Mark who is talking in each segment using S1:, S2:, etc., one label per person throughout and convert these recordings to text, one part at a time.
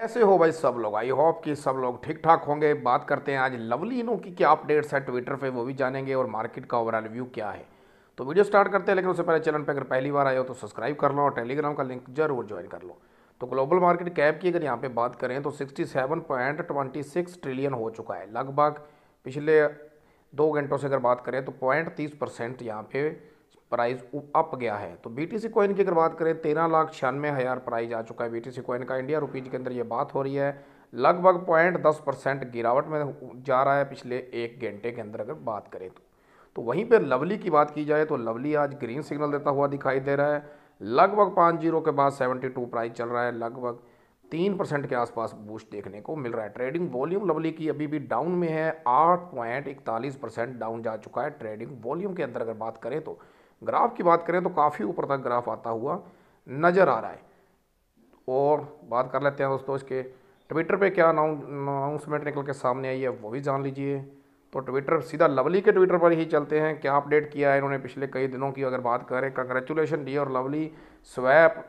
S1: कैसे हो भाई सब लोग आई होप कि सब लोग ठीक ठाक होंगे बात करते हैं आज लवली इनो की क्या अपडेट्स है ट्विटर पे वो भी जानेंगे और मार्केट का ओवरऑल व्यू क्या है तो वीडियो स्टार्ट करते हैं लेकिन उससे पहले चैनल पे अगर पहली बार आए हो तो सब्सक्राइब कर लो और टेलीग्राम का लिंक जरूर ज्वाइन कर लो तो ग्लोबल मार्केट कैप की अगर यहाँ पर बात करें तो सिक्सटी ट्रिलियन हो चुका है लगभग पिछले दो घंटों से अगर बात करें तो पॉइंट तीस परसेंट यहाँ पे प्राइस अप गया है तो बीटीसी कॉइन की अगर बात करें तेरह लाख छियानवे हज़ार प्राइज आ चुका है बीटीसी कॉइन का इंडिया रुपीज़ के अंदर ये बात हो रही है लगभग पॉइंट दस परसेंट गिरावट में जा रहा है पिछले एक घंटे के अंदर अगर बात करें तो तो वहीं पर लवली की बात की जाए तो लवली आज ग्रीन सिग्नल देता हुआ दिखाई दे रहा है लगभग पाँच जीरो के बाद सेवेंटी टू प्राइस चल रहा है लगभग तीन परसेंट के आसपास बूस्ट देखने को मिल रहा है ट्रेडिंग वॉल्यूम लवली की अभी भी डाउन में है आठ पॉइंट इकतालीस परसेंट डाउन जा चुका है ट्रेडिंग वॉल्यूम के अंदर अगर बात करें तो ग्राफ की बात करें तो काफ़ी ऊपर तक ग्राफ आता हुआ नज़र आ रहा है और बात कर लेते हैं दोस्तों इसके ट्विटर पे क्या अनाउंसमेंट निकल के सामने आई है वो भी जान लीजिए तो ट्विटर सीधा लवली के ट्विटर पर ही चलते हैं क्या अपडेट किया है इन्होंने पिछले कई दिनों की अगर बात करें कंग्रेचुलेशन डी और लवली स्वैप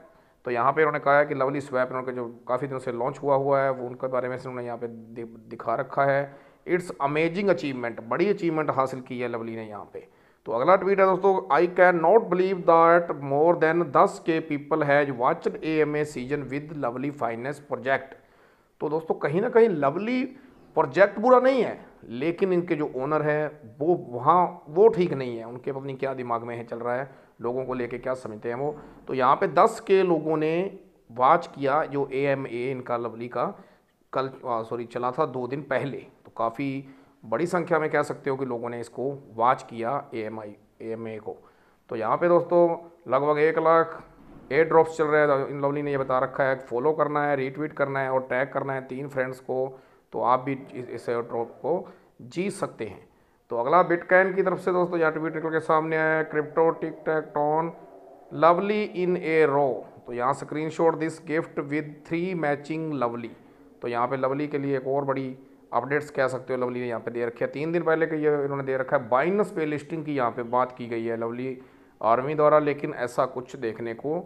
S1: तो यहाँ पे इन्होंने कहा है कि लवली स्वैप इन्होंने जो काफ़ी दिनों से लॉन्च हुआ हुआ है वो उनके बारे में से उन्होंने यहाँ पे दिखा रखा है इट्स अमेजिंग अचीवमेंट बड़ी अचीवमेंट हासिल की है लवली ने यहाँ पर तो अगला ट्वीट है दोस्तों I can not believe that more than दस K people has watch A M A season with lovely finance project तो दोस्तों कहीं ना कहीं लवली प्रोजेक्ट बुरा नहीं है लेकिन इनके जो ओनर है वो वहाँ वो ठीक नहीं है उनके पत्नी क्या दिमाग में है चल रहा है लोगों को लेके क्या समझते हैं वो तो यहाँ पे दस के लोगों ने वॉच किया जो ए एम ए इनका लवली का कल सॉरी चला था दो दिन पहले तो काफ़ी बड़ी संख्या में कह सकते हो कि लोगों ने इसको वॉच किया A M I A M ए को तो यहाँ पे दोस्तों लगभग एक लाख एयर ड्रॉप्स चल रहे हैं इन लवली ने ये बता रखा है फॉलो करना है रीट्वीट करना है और टैग करना है तीन फ्रेंड्स को तो आप भी इस एयर ड्रॉप को जीत सकते हैं तो अगला बिटकॉइन की तरफ से दोस्तों यहाँ ट्वीट निकल के सामने आया crypto tic tac toe lovely in a row तो यहाँ shot this gift with three matching lovely तो यहाँ पे लवली के लिए एक और बड़ी अपडेट्स कह सकते हो लवली यहाँ पे दे रखे हैं तीन दिन पहले का ये इन्होंने दे रखा है बाइनस पे लिस्टिंग की यहाँ पे बात की गई है लवली आर्मी द्वारा लेकिन ऐसा कुछ देखने को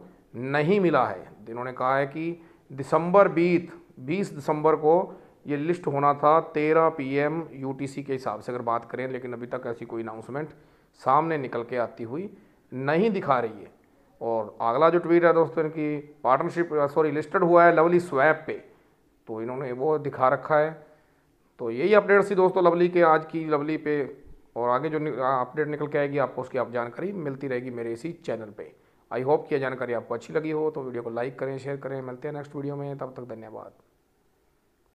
S1: नहीं मिला है इन्होंने कहा है कि दिसंबर बीत बीस दिसंबर को ये लिस्ट होना था तेरह पी एम के हिसाब से अगर बात करें लेकिन अभी तक ऐसी कोई अनाउंसमेंट सामने निकल के आती हुई नहीं दिखा रही है और अगला जो ट्वीट है दोस्तों इनकी पार्टनरशिप सॉरी लिस्टेड हुआ है लवली स्वैप पे तो इन्होंने वो दिखा रखा है तो यही अपडेट थी दोस्तों लवली के आज की लवली पे और आगे जो अपडेट निकल के आएगी आपको उसकी आप जानकारी मिलती रहेगी मेरे इसी चैनल पे आई होप कि यह जानकारी आपको अच्छी लगी हो तो वीडियो को लाइक करें शेयर करें मिलते हैं नेक्स्ट वीडियो में तब तक धन्यवाद